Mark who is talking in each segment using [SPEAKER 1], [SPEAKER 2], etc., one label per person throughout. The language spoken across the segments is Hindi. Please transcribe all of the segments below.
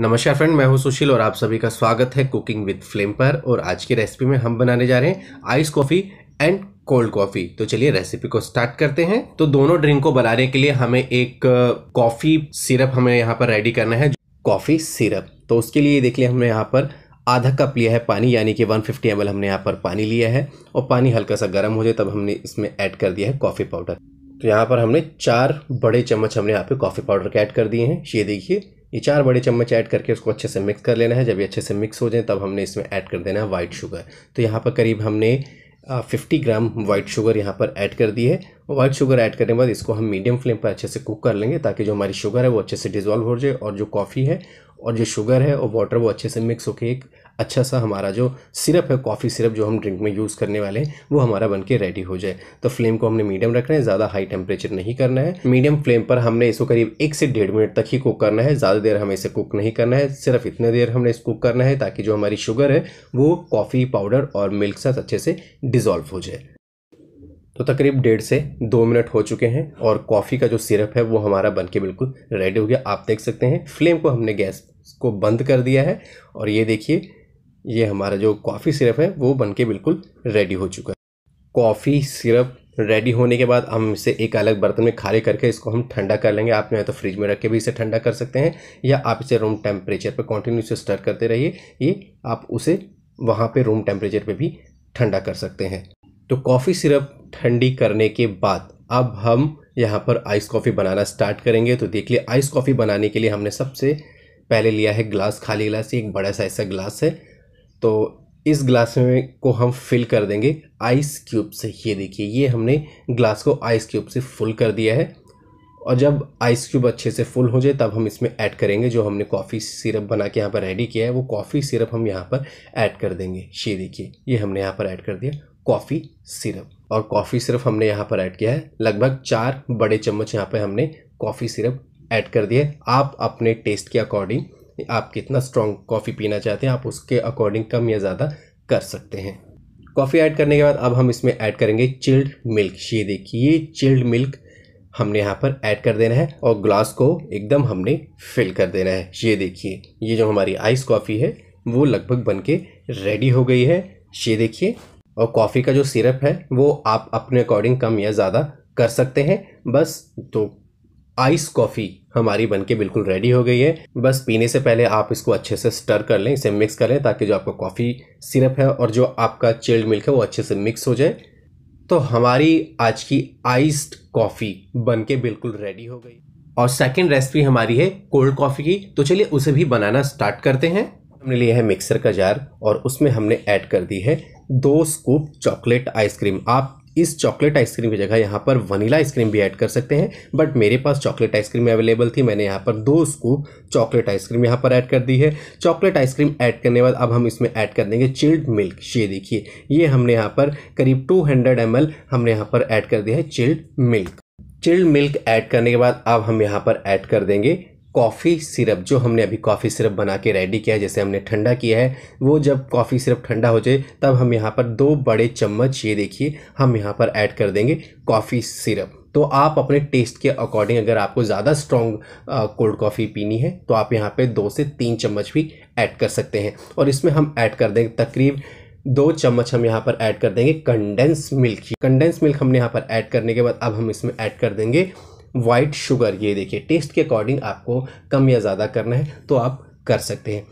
[SPEAKER 1] नमस्कार फ्रेंड मैं हूं सुशील और आप सभी का स्वागत है कुकिंग विद फ्लेम पर और आज की रेसिपी में हम बनाने जा रहे हैं ice coffee and cold coffee तो चलिए रेसिपी को स्टार्ट करते हैं तो दोनों ड्रिंक को बनाने के लिए हमें एक कॉफ़ी सिरप हमें यहाँ पर रेडी करना है कॉफ़ी सिरप तो उसके लिए देख लिया हमने यहाँ पर आधा कप लिया है पानी यानी कि 150 फिफ्टी हमने यहाँ पर पानी लिया है और पानी हल्का सा गर्म हो जाए तब हमने इसमें ऐड कर दिया है कॉफ़ी पाउडर तो यहाँ पर हमने चार बड़े चम्मच हमने यहाँ पे कॉफ़ी पाउडर के ऐड कर दिए हैं ये देखिए ये चार बड़े चम्मच ऐड करके उसको अच्छे से मिक्स कर लेना है जब ये अच्छे से मिक्स हो जाए तब हमने इसमें ऐड कर देना है वाइट शुगर तो यहाँ पर करीब हमने फिफ्टी ग्राम वाइट शुगर यहाँ पर ऐड कर दी है वाइट शुगर ऐड करने के बाद इसको हम मीडियम फ्लेम पर अच्छे से कुक कर लेंगे ताकि जो हमारी शुगर है वो अच्छे से डिजॉल्व हो जाए और जो कॉफ़ी है और जो शुगर है और वाटर वो अच्छे से मिक्स होकर एक अच्छा सा हमारा जो सिरप है कॉफ़ी सिरप जो हम ड्रिंक में यूज़ करने वाले हैं वो हमारा बन के रेडी हो जाए तो फ्लेम को हमने मीडियम रखना है ज़्यादा हाई टेम्परेचर नहीं करना है मीडियम फ्लेम पर हमने इसको करीब एक से डेढ़ मिनट तक ही कुक करना है ज़्यादा देर हमें इसे कुक नहीं करना है सिर्फ इतने देर हमने इसे कुक करना है ताकि जो हमारी शुगर है वो कॉफ़ी पाउडर और मिल्क साथ अच्छे से डिजॉल्व हो जाए तो तकरीब डेढ़ से दो मिनट हो चुके हैं और कॉफ़ी का जो सिरप है वो हमारा बन के बिल्कुल रेडी हो गया आप देख सकते हैं फ्लेम को हमने गैस को बंद कर दिया है और ये देखिए ये हमारा जो कॉफ़ी सिरप है वो बन के बिल्कुल रेडी हो चुका है कॉफ़ी सिरप रेडी होने के बाद हम इसे एक अलग बर्तन में खाली करके इसको हम ठंडा कर लेंगे आप या तो फ्रिज में रख के भी इसे ठंडा कर सकते हैं या आप इसे रूम टेम्परेचर पर कंटिन्यू से स्टर करते रहिए ये आप उसे वहाँ पे रूम टेम्परेचर पे भी ठंडा कर सकते हैं तो कॉफ़ी सिरप ठंडी करने के बाद अब हम यहाँ पर आइस कॉफ़ी बनाना स्टार्ट करेंगे तो देख लिए आइस कॉफ़ी बनाने के लिए हमने सबसे पहले लिया है ग्लास खाली ग्लास एक बड़ा सा ऐसा ग्लास है तो इस ग्लास में को हम फिल कर देंगे आइस क्यूब से ये देखिए ये हमने ग्लास को आइस क्यूब से फुल कर दिया है और जब आइस क्यूब अच्छे से फुल हो जाए तब हम इसमें ऐड करेंगे जो हमने कॉफ़ी सिरप बना के यहाँ पर रेडी किया है वो कॉफ़ी सिरप हम यहाँ पर ऐड कर देंगे ये देखिए ये हमने यहाँ पर ऐड कर दिया कॉफ़ी सिरप और कॉफ़ी सिरप हमने यहाँ पर ऐड किया है लगभग चार बड़े चम्मच यहाँ पर हमने कॉफ़ी सिरप ऐड कर दिया आप अपने टेस्ट के अकॉर्डिंग आप कितना स्ट्रॉन्ग कॉफ़ी पीना चाहते हैं आप उसके अकॉर्डिंग कम या ज़्यादा कर सकते हैं कॉफ़ी ऐड करने के बाद अब हम इसमें ऐड करेंगे चिल्ड मिल्क ये देखिए ये चिल्ड मिल्क हमने यहाँ पर ऐड कर देना है और ग्लास को एकदम हमने फिल कर देना है ये देखिए ये जो हमारी आइस कॉफ़ी है वो लगभग बन के रेडी हो गई है ये देखिए और कॉफ़ी का जो सिरप है वो आप अपने अकॉर्डिंग कम या ज़्यादा कर सकते हैं बस तो आइस कॉफ़ी हमारी बनके बिल्कुल रेडी हो गई है बस पीने से पहले आप इसको अच्छे से स्टर कर लें इसे मिक्स करें ताकि जो आपका कॉफ़ी सिरप है और जो आपका चिल्ड मिल्क है वो अच्छे से मिक्स हो जाए तो हमारी आज की आइस्ड कॉफ़ी के बिल्कुल रेडी हो गई और सेकेंड रेसिपी हमारी है कोल्ड कॉफ़ी की तो चलिए उसे भी बनाना स्टार्ट करते हैं हमने लिया है मिक्सर का जार और उसमें हमने ऐड कर दी है दो स्कूप चॉकलेट आइसक्रीम आप इस चॉकलेट आइसक्रीम की जगह यहाँ पर वनीला आइसक्रीम भी ऐड कर सकते हैं बट मेरे पास चॉकलेट आइसक्रीम अवेलेबल थी मैंने यहाँ पर दो स्कूप चॉकलेट आइसक्रीम यहाँ पर ऐड कर दी है चॉकलेट आइसक्रीम ऐड करने बाद अब हम इसमें ऐड कर देंगे चिल्ड मिल्क ये देखिए ये हमने यहाँ पर करीब टू हंड्रेड हमने यहाँ पर ऐड कर दिया है chilled milk chilled milk add करने के बाद अब हम यहाँ पर ऐड कर देंगे कॉफ़ी सिरप जो हमने अभी कॉफ़ी सिरप बना के रेडी किया है जैसे हमने ठंडा किया है वो जब कॉफ़ी सिरप ठंडा हो जाए तब हम यहाँ पर दो बड़े चम्मच ये देखिए हम यहाँ पर ऐड कर देंगे कॉफ़ी सिरप तो आप अपने टेस्ट के अकॉर्डिंग अगर आपको ज़्यादा स्ट्रॉन्ग कोल्ड कॉफ़ी पीनी है तो आप यहाँ पर दो से तीन चम्मच भी ऐड कर सकते हैं और इसमें हम ऐड कर देंगे तकरीब दो चम्मच हम यहाँ पर ऐड कर देंगे कंडेंस मिल्क कंडेंस मिल्क हमने यहाँ पर ऐड करने के बाद अब हम इसमें ऐड कर देंगे वाइट शुगर ये देखिए टेस्ट के अकॉर्डिंग आपको कम या ज़्यादा करना है तो आप कर सकते हैं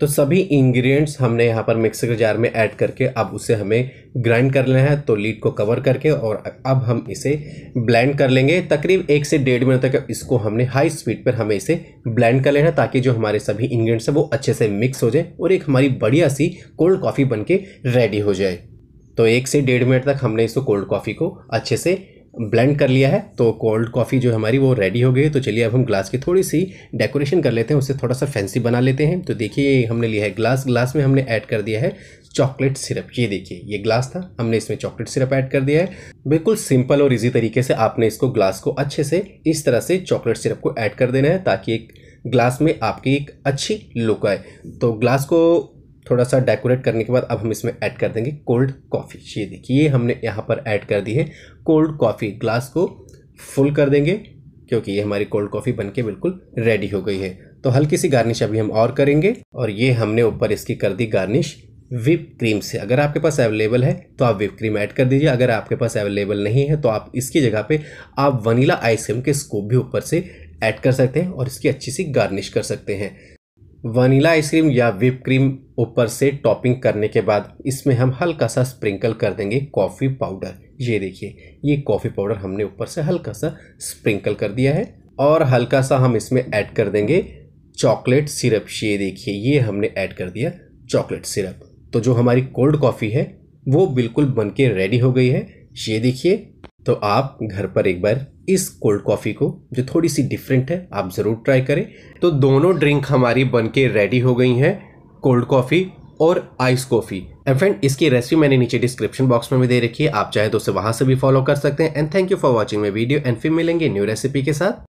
[SPEAKER 1] तो सभी इंग्रेडिएंट्स हमने यहाँ पर मिक्सर जार में ऐड करके अब उसे हमें ग्राइंड कर लेना है तो लीड को कवर करके और अब हम इसे ब्लेंड कर लेंगे तकरीब एक से डेढ़ मिनट तक इसको हमने हाई स्पीड पर हमें इसे ब्लेंड कर लेना है ताकि जो हमारे सभी इंग्रेडिएंट्स हैं वो अच्छे से मिक्स हो जाए और एक हमारी बढ़िया सी कोल्ड कॉफ़ी बन रेडी हो जाए तो एक से डेढ़ मिनट तक हमने इसको कोल्ड कॉफ़ी को अच्छे से ब्लेंड कर लिया है तो कोल्ड कॉफ़ी जो हमारी वो रेडी हो गई तो चलिए अब हम ग्लास की थोड़ी सी डेकोरेशन कर लेते हैं उसे थोड़ा सा फैंसी बना लेते हैं तो देखिए हमने लिया है ग्लास ग्लास में हमने ऐड कर दिया है चॉकलेट सिरप ये देखिए ये ग्लास था हमने इसमें चॉकलेट सिरप ऐड कर दिया है बिल्कुल सिंपल और इजी तरीके से आपने इसको ग्लास को अच्छे से इस तरह से चॉकलेट सिरप को ऐड कर देना है ताकि एक ग्लास में आपकी एक अच्छी लुक आए तो ग्लास को थोड़ा सा डेकोरेट करने के बाद अब हम इसमें ऐड कर देंगे कोल्ड कॉफ़ी ये देखिए हमने यहाँ पर ऐड कर दी है कोल्ड कॉफ़ी ग्लास को फुल कर देंगे क्योंकि ये हमारी कोल्ड कॉफ़ी बनके बिल्कुल रेडी हो गई है तो हल्की सी गार्निश अभी हम और करेंगे और ये हमने ऊपर इसकी कर दी गार्निश विप क्रीम से अगर आपके पास अवेलेबल है तो आप विप क्रीम ऐड कर दीजिए अगर आपके पास अवेलेबल नहीं है तो आप इसकी जगह पे आप वनीला आइसक्रीम के स्कोप भी ऊपर से ऐड कर सकते हैं और इसकी अच्छी सी गार्निश कर सकते हैं वनीला आइसक्रीम या विप क्रीम ऊपर से टॉपिंग करने के बाद इसमें हम हल्का सा स्प्रिंकल कर देंगे कॉफ़ी पाउडर ये देखिए ये कॉफ़ी पाउडर हमने ऊपर से हल्का सा स्प्रिंकल कर दिया है और हल्का सा हम इसमें ऐड कर देंगे चॉकलेट सिरप ये देखिए ये हमने ऐड कर दिया चॉकलेट सिरप तो जो हमारी कोल्ड कॉफ़ी है वो बिल्कुल बन के रेडी हो गई है ये देखिए तो आप घर पर एक बार इस कोल्ड कॉफ़ी को जो थोड़ी सी डिफरेंट है आप ज़रूर ट्राई करें तो दोनों ड्रिंक हमारी बन के रेडी हो गई हैं कोल्ड कॉफ़ी और आइस कॉफ़ी एंड फ्रेंड इसकी रेसिपी मैंने नीचे डिस्क्रिप्शन बॉक्स में भी दे रखी है आप चाहे तो उसे वहाँ से भी फॉलो कर सकते हैं and thank you for watching my video and फिर मिलेंगे न्यू रेसिपी के साथ